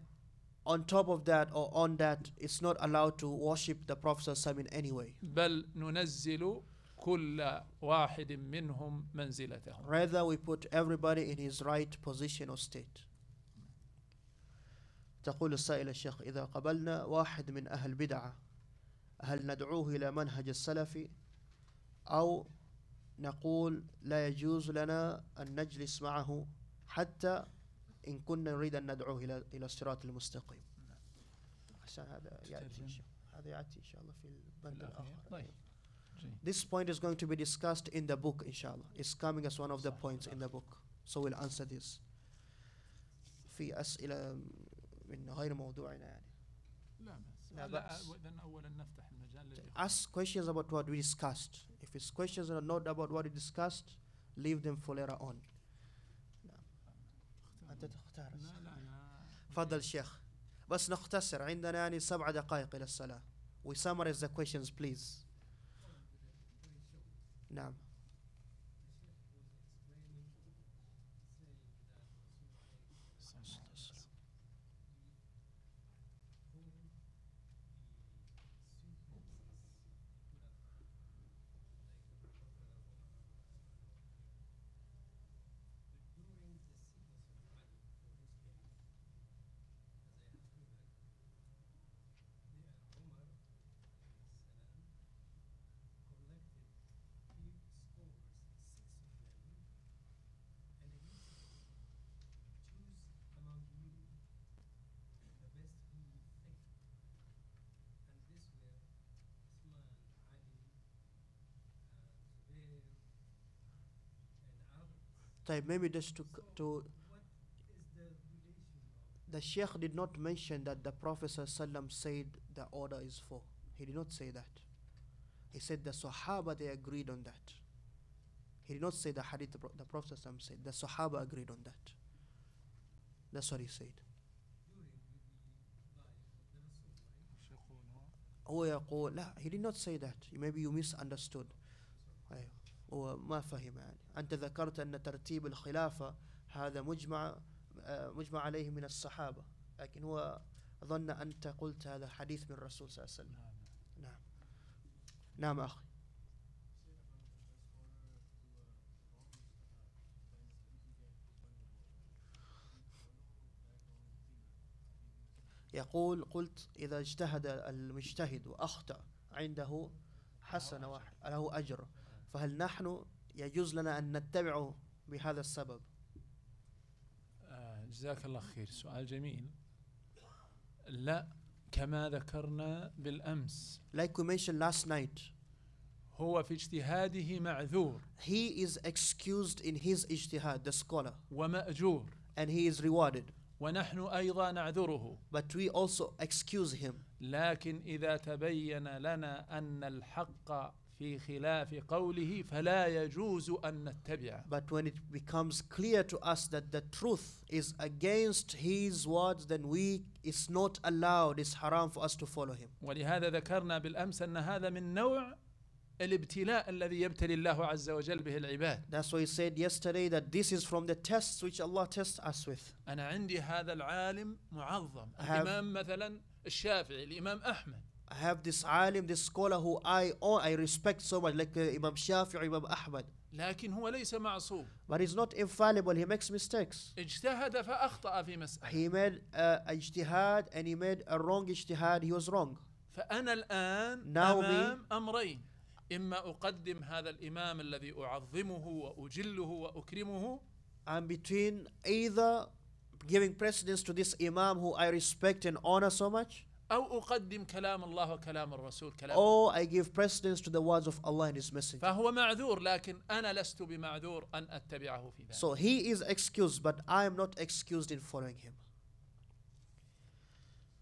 on top of that or on that it's not allowed to worship the Prophet صلى الله عليه وسلم in any way. بل ننزل كل واحد منهم منزلته. Rather we put everybody in his right position or state. تقول السائل الشيخ إذا قبلنا واحد من أهل بدعة هل ندعوه إلى منهج السلفي أو نقول لا يجوز لنا أن نجلس معه حتى إن كنا نريد أن ندعوه إلى إلى الصراط المستقيم أحسن هذا يأتي هذا يأتي إن شاء الله في البند الآخر طيب. This point is going to be discussed in the book inshallah. It's coming as one of the points in the book. So we'll answer this. في أسئلة من غير موضوعنا يعني لا بأس uh, لا بأس Ask questions about what we discussed. If it's questions that are not about what we discussed, leave them for later on. أنت تختار بس نختصر عندنا يعني سبع دقائق إلى الصلاة. We summarize the questions please. نعم. time. Maybe just to to. The Sheikh did not mention that the Prophet said the order is four. He did not say that. He said the Sahaba they agreed on that. He did not say the Hadith. The Prophet said the Sahaba agreed on that. That's what he said. هو يقول لا he did not say that maybe you misunderstood وما فهم يعني أنت ذكرت أن ترتيب الخلافة هذا مجمع آه، مجمع عليه من الصحابة لكن هو ظن أنت قلت هذا حديث من الرسول صلى الله عليه وسلم نعم نعم أخي يقول قلت إذا اجتهد المجتهد وأخطأ عنده حسنة واحد له أجر فهل نحن يجوز لنا أن نتبعه بهذا السبب آه، جزاك الله خير سؤال جميل لا كما ذكرنا بالأمس like we mentioned last night هو في اجتهاده معذور he is excused in his اجتهاد the scholar ومأجور and he is rewarded ونحن أيضا نعذره but we also excuse him لكن إذا تبين لنا أن الحق في خلاف قوله فلا يجوز أن نتبع But when it becomes clear to us that the truth is against his words then we it's not allowed it's haram for us to follow him ولهذا ذكرنا بالأمس أن هذا من نوع الابتلاء الذي يبتلي الله عز وجل به العباد. That's why he said yesterday that this is from the tests which Allah tests us with. أنا عندي هذا العالم معظم الإمام مثلا الشافعي الإمام أحمد. I have this alim, this scholar who I own, I respect so much, like uh, Imam Shafi'i, Imam Ahmad. لكن هو ليس معصوم. But he's not infallible, he makes mistakes. اجتهد فأخطأ في مسألة. He made a اجتهاد and he made a wrong اجتهاد, he was wrong. فأنا الآن Now أمام me, أمرين. إما أقدم هذا الإمام الذي أعظمه وأجله وأكرمه. I'm between either giving precedence to this imam who I respect and honor so much. أو أقدم كلام الله وكلام الرسول كلام I give precedence to the words of Allah and His Messenger. فهو معذور لكن أنا لست بمعذور أن أتبعه في ذلك. So he is excused but I am not excused in following him.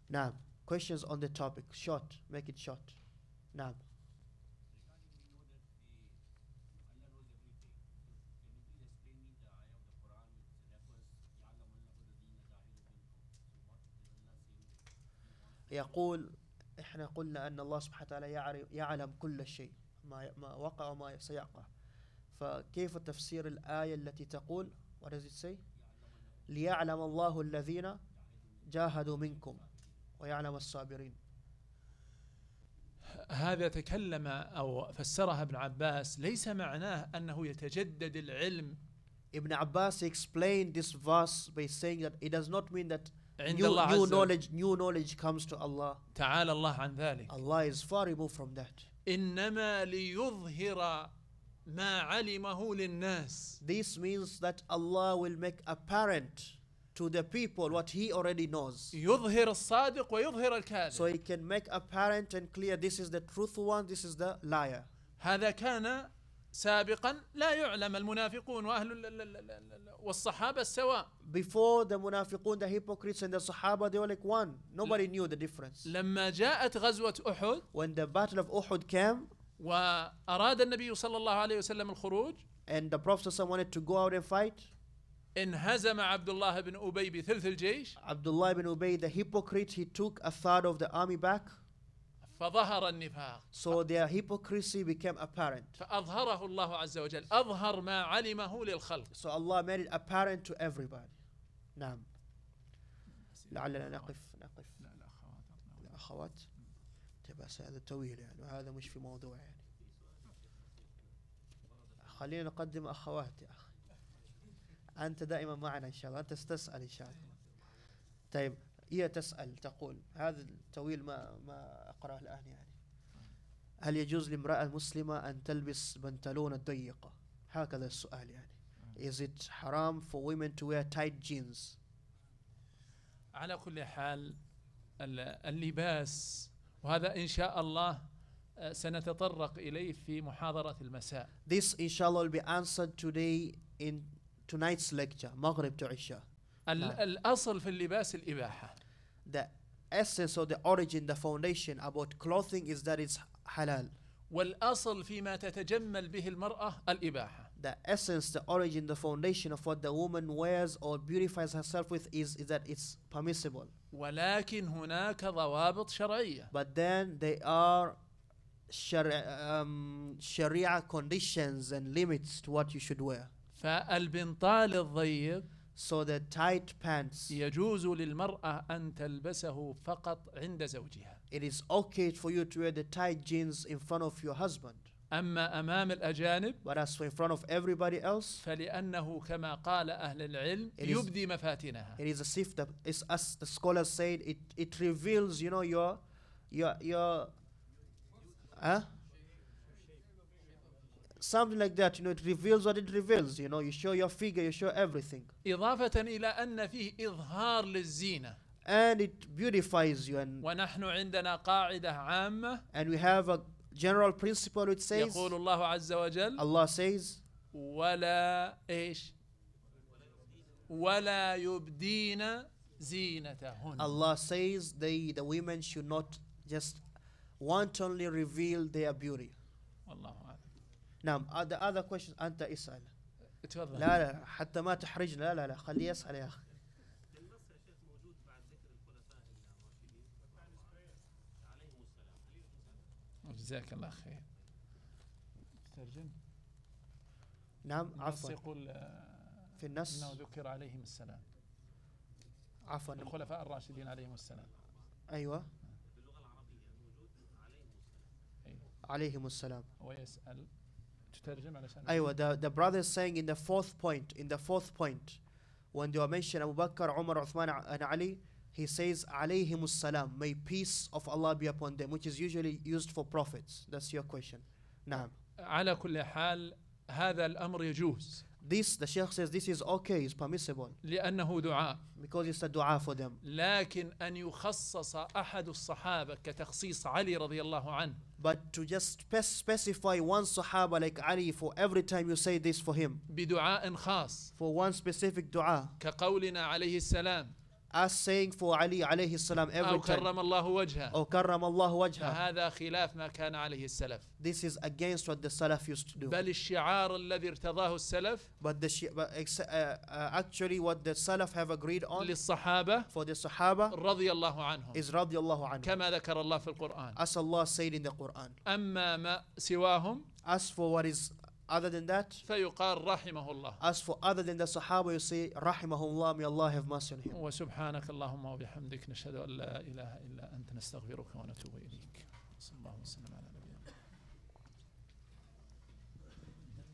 Now, questions on the topic. Short, make it short. Now. يقول احنا قلنا ان الله سبحانه وتعالى يعلم كل شيء ما ما وقع وما سيقع فكيف تفسير الآية التي تقول what does ليعلم الله الذين جاهدوا منكم ويعلم الصابرين هذا تكلم أو فسرها ابن عباس ليس معناه أنه يتجدد العلم ابن عباس explained this verse by saying that it does not mean that new, new knowledge, new knowledge comes to Allah. تعالى الله عن ذلك. Allah is far removed from that. إنما ليظهر ما علمه للناس. This means that Allah will make apparent to the people what he already knows. يظهر الصادق ويظهر الكاذب. So he can make apparent and clear this is the truthful one, this is the liar. هذا كان سابقا لا يعلم المنافقون واهل والصحابه سواء before the منافقون the hypocrites and the صحابه they were like one nobody knew the difference لما جاءت غزوه احد when the battle of احد came واراد النبي صلى الله عليه وسلم الخروج and the prophet wanted to go out and fight انهزم عبد الله بن ابي بثلث الجيش عبد الله بن ابي the hypocrite he took a third of the army back فظهر النفاق so their hypocrisy became apparent فأظهره الله عز وجل أظهر ما علمه للخلق so Allah made it apparent to everybody نعم لعلنا نقف نقف لا الأخوات. الأخوات. لا بس طيب، هذا طويل يعني وهذا مش في موضوع يعني خلينا نقدم أخوات يا أخي أنت دائما معنا إن شاء الله أنت تسأل إن شاء الله طيب هي تسأل تقول هذا الطويل ما ما أقرأه الآن يعني هل يجوز لامرأة مسلمة أن تلبس بنطلون ضيقة هكذا السؤال يعني is it haram for women to wear tight jeans على كل حال اللباس وهذا إن شاء الله آه، سنتطرق إليه في محاضرة المساء This inshallah will be answered today in tonight's lecture مغرب تعشى. نعم. الأصل في اللباس الإباحة The essence or the origin, the foundation about clothing is that it's halal. والأصل فيما تتجمل به المرأة الإباحة. The essence, the origin, the foundation of what the woman wears or beautifies herself with is, is that it's permissible. ولكن هناك ضوابط شرعية. But then there are شرع, um, Sharia conditions and limits to what you should wear. فالبنطال الضيق so the tight pants. يجوز للمرأة أن تلبسه فقط عند زوجها. It is okay for you to wear the tight jeans in front of your husband. أما أمام الأجانب But as for in front of everybody else فلأنه كما قال أهل العلم it يبدي is, مفاتنها It is as if the, it's as the scholars said it, it reveals you know your your your huh? something like that you know it reveals what it reveals you know you show your figure you show everything إضافة إلى أن فيه إظهار للزينة and it beautifies you and ونحن عندنا قاعدة عامة and we have a general principle which says يقول الله عز وجل Allah says ولا إيش ولا يبدين زينتهن Allah says they the women should not just wantonly reveal their beauty والله نعم هذا هذا كويشن انت اسال تفضل لا لا حتى ما تحرجنا لا لا لا خليه يسال يا اخي جزاك الله خير ترجم نعم عفوا يقول آه، في النص انه ذكر عليهم السلام عفوا الخلفاء الراشدين عليهم السلام ايوه باللغه العربيه موجود عليهم السلام عليهم السلام ويسال تترجم the, the brother is saying in the fourth point in the fourth point when they mention Abu Bakr, Umar, Uthman and Ali he says alayhim salam may peace of Allah be upon them which is usually used for prophets that's your question نعم على كل حال هذا الأمر يجوز this the Sheikh says this is okay is permissible لأنه دعاء because it's a dua for them لكن أن يخصص أحد الصحابة كتخصيص علي رضي الله عنه but to just specify one Sahaba like Ali for every time you say this for him بدعاء خاص for one specific dua كقولنا عليه السلام us saying for Ali عليه السلام every أو time. كرم الله وجهه. أو كرم الله وجهه. فهذا خلاف ما كان عليه السلف. This is against what the Salaf used to do. بل الشعار الذي ارتضاه السلف. But the but, uh, uh, actually what the Salaf have agreed on. للصحابة. For the Sahaba. رضي الله عنهم. Is رضي الله عنهم. كما ذكر الله في القرآن. As Allah said in the Quran. أما ما سواهم. As for what is Other than that, فيقال رحمه الله. As for other than the Sahaba, you say رحمه الله, may Allah have mercy on him. وسبحانك اللهم وبحمدك نشهد أن لا إله إلا أنت نستغفرك ونتوب إليك. صلى الله وسلم على